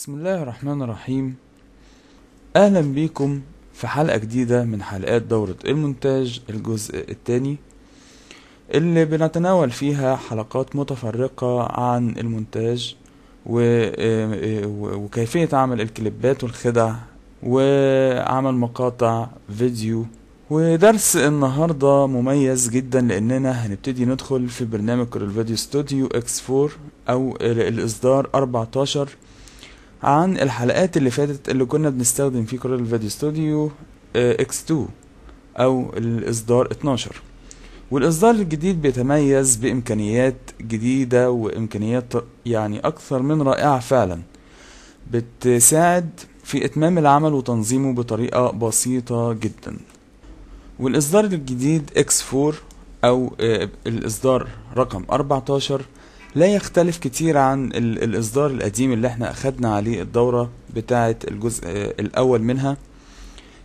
بسم الله الرحمن الرحيم اهلا بيكم في حلقة جديدة من حلقات دورة المونتاج الجزء الثاني اللي بنتناول فيها حلقات متفرقة عن المونتاج وكيفية عمل الكليبات والخدع وعمل مقاطع فيديو ودرس النهاردة مميز جدا لأننا هنبتدي ندخل في برنامج الفيديو ستوديو اكس 4 أو الإصدار 14 عن الحلقات اللي فاتت اللي كنا بنستخدم فيه كورال فيديو ستوديو آه، اكس 2 او الاصدار 12 والاصدار الجديد بيتميز بامكانيات جديدة وامكانيات يعني اكثر من رائعة فعلا بتساعد في اتمام العمل وتنظيمه بطريقة بسيطة جدا والاصدار الجديد اكس 4 او آه، الاصدار رقم 14 لا يختلف كتير عن الإصدار القديم اللي احنا أخدنا عليه الدورة بتاعة الجزء آه، الأول منها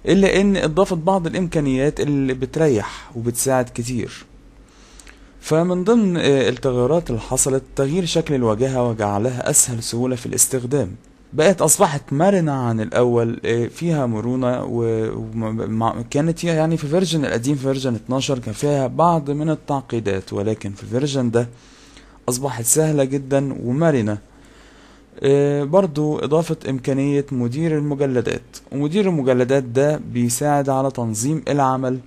إلا إن إضافت بعض الإمكانيات اللي بتريح وبتساعد كتير فمن ضمن آه، التغيرات اللي حصلت تغيير شكل الواجهة وجعلها أسهل سهولة في الاستخدام بقت أصبحت مرنة عن الأول آه، فيها مرونة وكانت يعني في فيرجن القديم في فيرجن 12 كان فيها بعض من التعقيدات ولكن في فيرجن ده أصبحت سهلة جدا ومرنة آه، برضو إضافة إمكانية مدير المجلدات ومدير المجلدات ده بيساعد على تنظيم العمل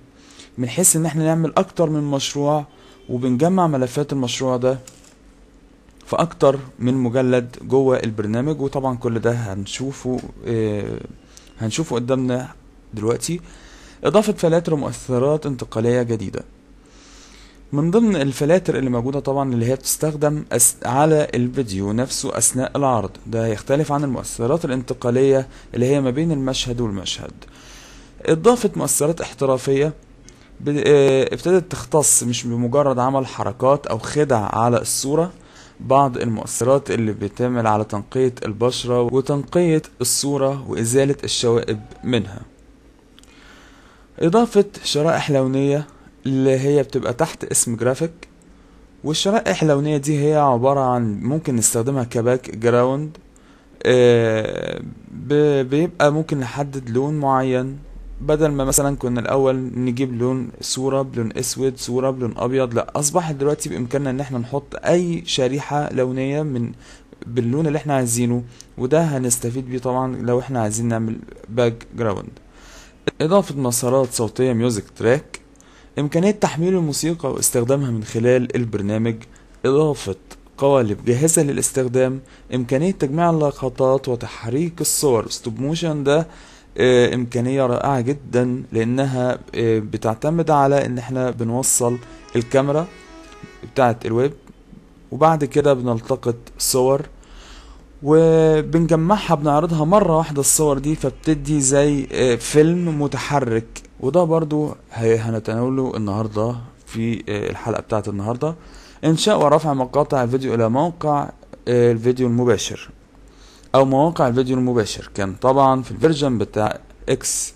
من حيث إن احنا نعمل أكتر من مشروع وبنجمع ملفات المشروع ده في أكتر من مجلد جوه البرنامج وطبعا كل ده هنشوفه آه، هنشوفه قدامنا دلوقتي إضافة فلاتر مؤثرات انتقالية جديدة من ضمن الفلاتر اللي موجودة طبعا اللي هي بتستخدم أس... على الفيديو نفسه أثناء العرض ده هيختلف عن المؤثرات الانتقالية اللي هي ما بين المشهد والمشهد اضافت مؤثرات احترافية ب... آه، ابتدت تختص مش بمجرد عمل حركات أو خدع على الصورة بعض المؤثرات اللي بتعمل على تنقية البشرة وتنقية الصورة وإزالة الشوائب منها إضافة شرائح لونية اللي هي بتبقى تحت اسم جرافيك والشرائح اللونية دي هي عبارة عن ممكن نستخدمها كباك جراوند آه، بيبقى ممكن نحدد لون معين بدل ما مثلا كنا الاول نجيب لون صورة بلون اسود صورة بلون ابيض لا اصبح دلوقتي بامكاننا ان احنا نحط اي شريحة لونية من باللون اللي احنا عايزينه وده هنستفيد بيه طبعا لو احنا عايزين نعمل باك جراوند اضافة مسارات صوتية ميوزك تراك إمكانية تحميل الموسيقى واستخدامها من خلال البرنامج إضافة قوالب جاهزة للاستخدام إمكانية تجميع اللقطات وتحريك الصور ستوب موشن ده آه، إمكانية رائعة جدا لأنها آه، بتعتمد على إن إحنا بنوصل الكاميرا بتاعة الويب وبعد كده بنلتقط صور وبنجمعها بنعرضها مرة واحدة الصور دي فبتدي زي آه، فيلم متحرك وده برضو هنتناوله النهاردة في آه، الحلقة بتاعة النهاردة إنشاء ورفع مقاطع الفيديو إلى موقع آه، الفيديو المباشر أو مواقع الفيديو المباشر كان طبعا في الفيرجن بتاع اكس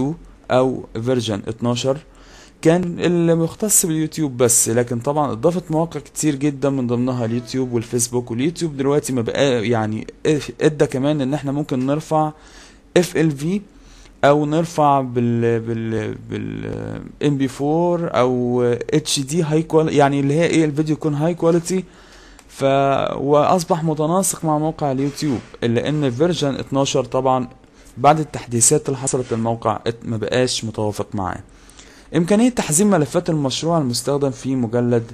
2 أو فيرجن 12 كان المختص باليوتيوب بس لكن طبعا اضافت مواقع كتير جدا من ضمنها اليوتيوب والفيسبوك واليوتيوب دلوقتي ما بقى يعني ادى كمان ان احنا ممكن نرفع اف ال في او نرفع بال بال بال ام بي 4 او اتش دي هاي كواليتي يعني اللي هي ايه الفيديو يكون هاي كواليتي ف واصبح متناسق مع موقع اليوتيوب الا ان فيرجن 12 طبعا بعد التحديثات اللي حصلت الموقع ما بقاش متوافق معاه إمكانية تحزيم ملفات المشروع المستخدم في مجلد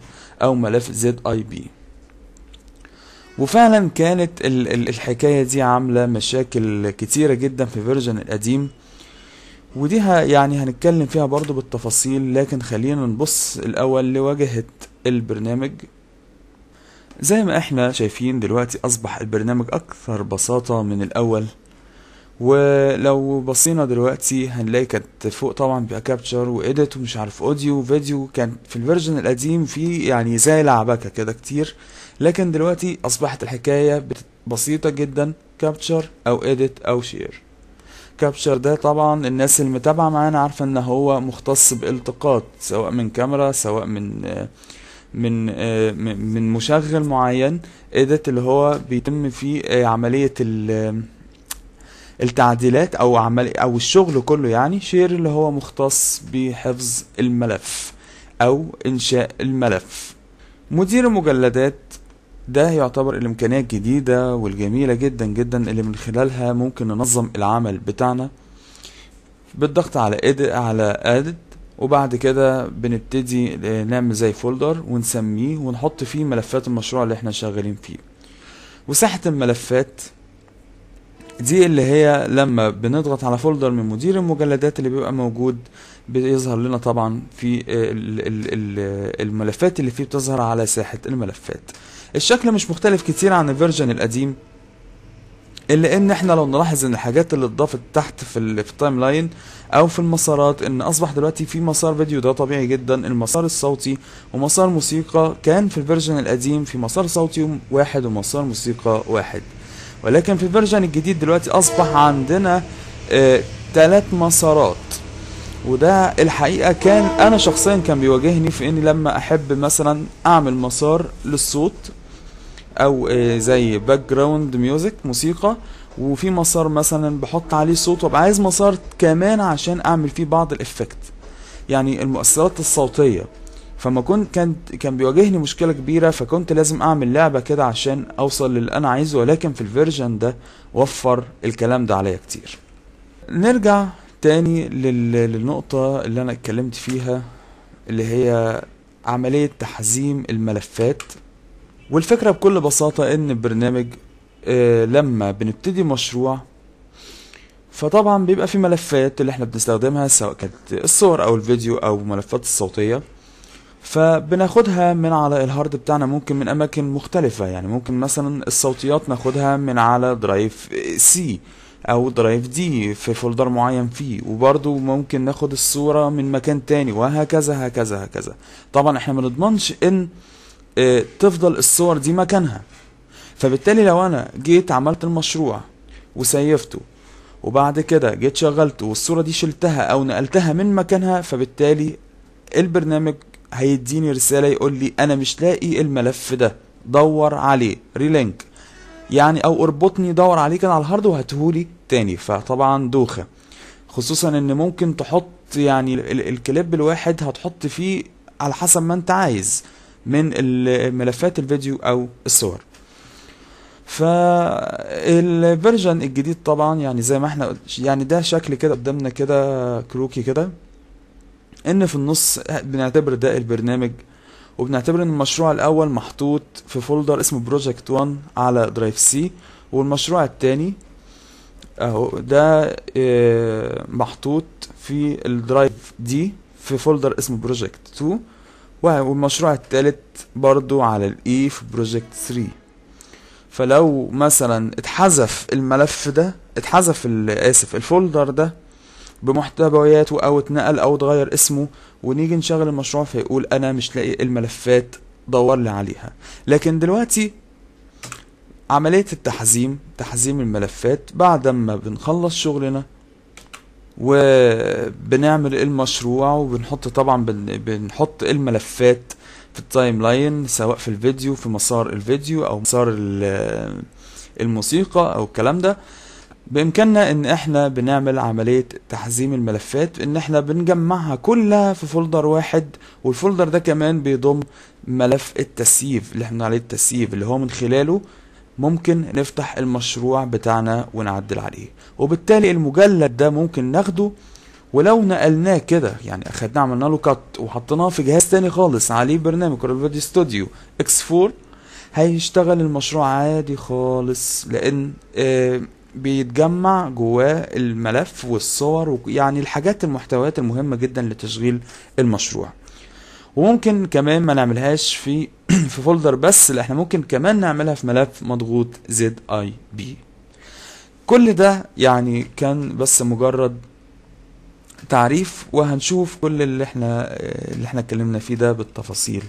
أو ملف زد اي بي وفعلا كانت الحكاية دي عاملة مشاكل كتيرة جدا في فيرجن القديم ودي يعني هنتكلم فيها برضو بالتفاصيل لكن خلينا نبص الأول لواجهة البرنامج زي ما احنا شايفين دلوقتي أصبح البرنامج أكثر بساطة من الأول ولو بصينا دلوقتي هنلاقي كانت فوق طبعا بقى كابتشر واديت ومش عارف اوديو وفيديو كان في الفيرجن القديم في يعني زي لعبكه كده كتير لكن دلوقتي اصبحت الحكايه بسيطه جدا كابتشر او اديت او شير كابتشر ده طبعا الناس المتابعه معانا عارفه ان هو مختص بالتقاط سواء من كاميرا سواء من من من مشغل معين اديت اللي هو بيتم فيه عمليه التعديلات او عمل او الشغل كله يعني شير اللي هو مختص بحفظ الملف او انشاء الملف مدير المجلدات ده يعتبر الامكانيه الجديده والجميله جدا جدا اللي من خلالها ممكن ننظم العمل بتاعنا بالضغط على اد على ادد وبعد كده بنبتدي آه، نعمل زي فولدر ونسميه ونحط فيه ملفات المشروع اللي احنا شغالين فيه وساحه الملفات دي اللي هي لما بنضغط على فولدر من مدير المجلدات اللي بيبقى موجود بيظهر لنا طبعا في الملفات اللي فيه بتظهر على ساحة الملفات الشكل مش مختلف كتير عن الفيرجن القديم الا ان احنا لو نلاحظ ان الحاجات اللي اتضافت تحت في التايم لاين او في المسارات ان اصبح دلوقتي في مسار فيديو ده طبيعي جدا المسار الصوتي ومسار موسيقى كان في الفيرجن القديم في مسار صوتي واحد ومسار موسيقى واحد ولكن في الفيرجن الجديد دلوقتي اصبح عندنا ثلاث آه مسارات وده الحقيقه كان انا شخصيا كان بيواجهني في اني لما احب مثلا اعمل مسار للصوت او آه زي باك جراوند ميوزك موسيقى وفي مسار مثلا بحط عليه صوت وابقى عايز مسار كمان عشان اعمل فيه بعض الافكت يعني المؤثرات الصوتيه فما كنت كانت كان بيواجهني مشكلة كبيرة فكنت لازم اعمل لعبة كده عشان اوصل للي انا عايزه ولكن في الفيرجن ده وفر الكلام ده عليا كتير نرجع تاني للنقطة اللي انا اتكلمت فيها اللي هي عملية تحزيم الملفات والفكرة بكل بساطة ان البرنامج آه، لما بنبتدي مشروع فطبعا بيبقى في ملفات اللي احنا بنستخدمها سواء كانت الصور او الفيديو او ملفات الصوتية فبناخدها من على الهارد بتاعنا ممكن من اماكن مختلفة يعني ممكن مثلا الصوتيات ناخدها من على درايف سي او درايف دي في فولدر معين فيه وبرضو ممكن ناخد الصورة من مكان تاني وهكذا هكذا هكذا طبعا احنا ما نضمنش ان آه، تفضل الصور دي مكانها فبالتالي لو انا جيت عملت المشروع وسيفته وبعد كده جيت شغلته والصورة دي شلتها او نقلتها من مكانها فبالتالي البرنامج هيديني رسالة يقول لي انا مش لاقي الملف ده دور عليه ريلينك يعني او اربطني دور عليه كان على الهارد وهاتهولي تاني فطبعا دوخة خصوصا ان ممكن تحط يعني الكليب الواحد هتحط فيه على حسب ما انت عايز من ملفات الفيديو او الصور فالفيرجن الجديد طبعا يعني زي ما احنا يعني ده شكل كده قدامنا كده كروكي كده ان في النص بنعتبر ده البرنامج وبنعتبر ان المشروع الاول محطوط في فولدر اسمه بروجكت 1 على درايف سي والمشروع التاني اهو ده آه، محطوط في الدرايف دي في فولدر اسمه بروجكت 2 والمشروع التالت برضو على الاي e في بروجكت 3 فلو مثلا اتحذف الملف ده اتحذف اسف الفولدر ده بمحتوياته او اتنقل او اتغير اسمه ونيجي نشغل المشروع فيقول انا مش لاقي الملفات دور لي عليها لكن دلوقتي عملية التحزيم تحزيم الملفات بعد ما بنخلص شغلنا وبنعمل المشروع وبنحط طبعا بنحط الملفات في التايم لاين سواء في الفيديو في مسار الفيديو او مسار الموسيقى او الكلام ده بامكاننا ان احنا بنعمل عملية تحزيم الملفات ان احنا بنجمعها كلها في فولدر واحد والفولدر ده كمان بيضم ملف التسييف اللي احنا عليه التسييف اللي هو من خلاله ممكن نفتح المشروع بتاعنا ونعدل عليه وبالتالي المجلد ده ممكن ناخده ولو نقلناه كده يعني اخدناه عملنا له كات وحطيناه في جهاز تاني خالص عليه برنامج فيديو ستوديو اكس 4 هيشتغل المشروع عادي خالص لان اه بيتجمع جواه الملف والصور يعني الحاجات المحتويات المهمة جدا لتشغيل المشروع وممكن كمان ما نعملهاش في في فولدر بس اللي احنا ممكن كمان نعملها في ملف مضغوط زد اي بي كل ده يعني كان بس مجرد تعريف وهنشوف كل اللي احنا اللي احنا اتكلمنا فيه ده بالتفاصيل